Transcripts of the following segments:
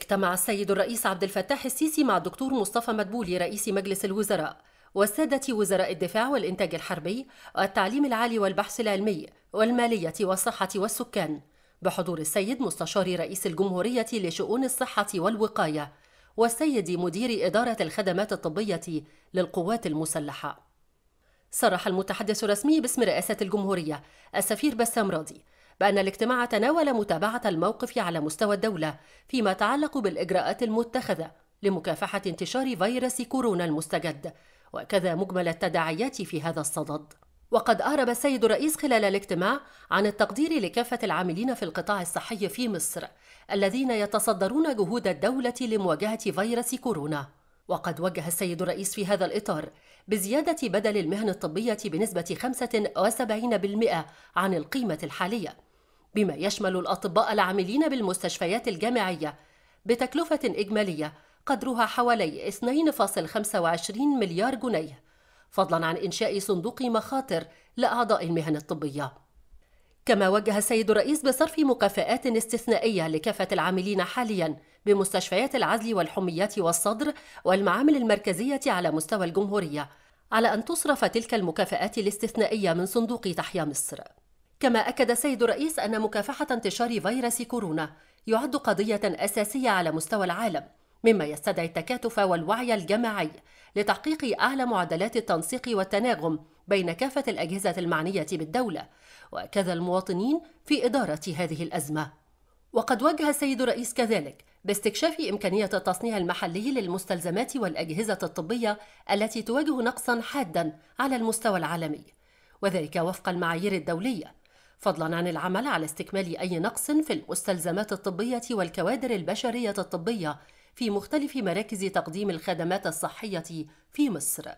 اجتمع السيد الرئيس عبد الفتاح السيسي مع الدكتور مصطفى مدبولي رئيس مجلس الوزراء وسادة وزراء الدفاع والإنتاج الحربي والتعليم العالي والبحث العلمي والمالية والصحة والسكان بحضور السيد مستشار رئيس الجمهورية لشؤون الصحة والوقاية والسيد مدير إدارة الخدمات الطبية للقوات المسلحة صرح المتحدث الرسمي باسم رئاسة الجمهورية السفير بسام راضي بأن الاجتماع تناول متابعة الموقف على مستوى الدولة فيما يتعلق بالإجراءات المتخذة لمكافحة انتشار فيروس كورونا المستجد وكذا مجمل التداعيات في هذا الصدد وقد أعرب السيد الرئيس خلال الاجتماع عن التقدير لكافة العاملين في القطاع الصحي في مصر الذين يتصدرون جهود الدولة لمواجهة فيروس كورونا وقد وجه السيد الرئيس في هذا الإطار بزيادة بدل المهن الطبية بنسبة 75% عن القيمة الحالية بما يشمل الأطباء العاملين بالمستشفيات الجامعية بتكلفة إجمالية قدرها حوالي 2.25 مليار جنيه فضلا عن إنشاء صندوق مخاطر لأعضاء المهن الطبية كما وجه السيد الرئيس بصرف مكافآت استثنائية لكافة العاملين حاليا بمستشفيات العزل والحميات والصدر والمعامل المركزية على مستوى الجمهورية على أن تصرف تلك المكافآت الاستثنائية من صندوق تحيا مصر كما أكد السيد الرئيس أن مكافحة انتشار فيروس كورونا يعد قضية أساسية على مستوى العالم مما يستدعي التكاتف والوعي الجماعي لتحقيق أعلى معدلات التنسيق والتناغم بين كافة الأجهزة المعنية بالدولة وكذا المواطنين في إدارة هذه الأزمة وقد وجه السيد الرئيس كذلك باستكشاف إمكانية التصنيع المحلي للمستلزمات والأجهزة الطبية التي تواجه نقصا حادا على المستوى العالمي وذلك وفق المعايير الدولية فضلا عن العمل على استكمال أي نقص في المستلزمات الطبية والكوادر البشرية الطبية في مختلف مراكز تقديم الخدمات الصحية في مصر.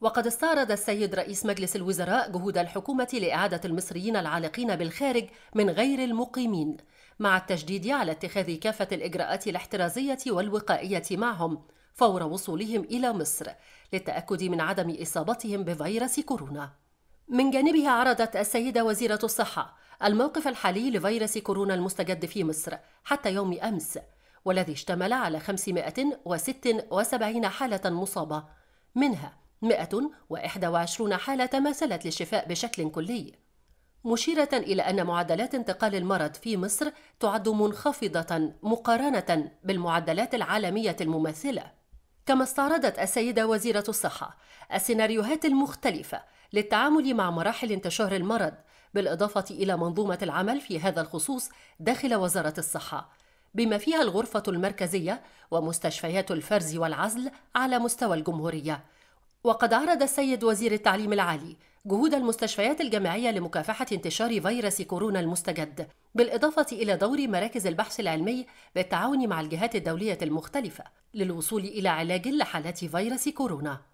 وقد استعرض السيد رئيس مجلس الوزراء جهود الحكومة لإعادة المصريين العالقين بالخارج من غير المقيمين، مع التشديد على اتخاذ كافة الإجراءات الاحترازية والوقائية معهم فور وصولهم إلى مصر، للتأكد من عدم إصابتهم بفيروس كورونا. من جانبها عرضت السيدة وزيرة الصحة الموقف الحالي لفيروس كورونا المستجد في مصر حتى يوم أمس والذي اشتمل على 576 حالة مصابة منها 121 حالة تماثلت للشفاء بشكل كلي مشيرة إلى أن معدلات انتقال المرض في مصر تعد منخفضة مقارنة بالمعدلات العالمية المماثلة كما استعرضت السيدة وزيرة الصحة السيناريوهات المختلفة للتعامل مع مراحل انتشار المرض بالإضافة إلى منظومة العمل في هذا الخصوص داخل وزارة الصحة بما فيها الغرفة المركزية ومستشفيات الفرز والعزل على مستوى الجمهورية وقد عرض السيد وزير التعليم العالي جهود المستشفيات الجامعية لمكافحة انتشار فيروس كورونا المستجد بالإضافة إلى دور مراكز البحث العلمي بالتعاون مع الجهات الدولية المختلفة للوصول إلى علاج لحالات فيروس كورونا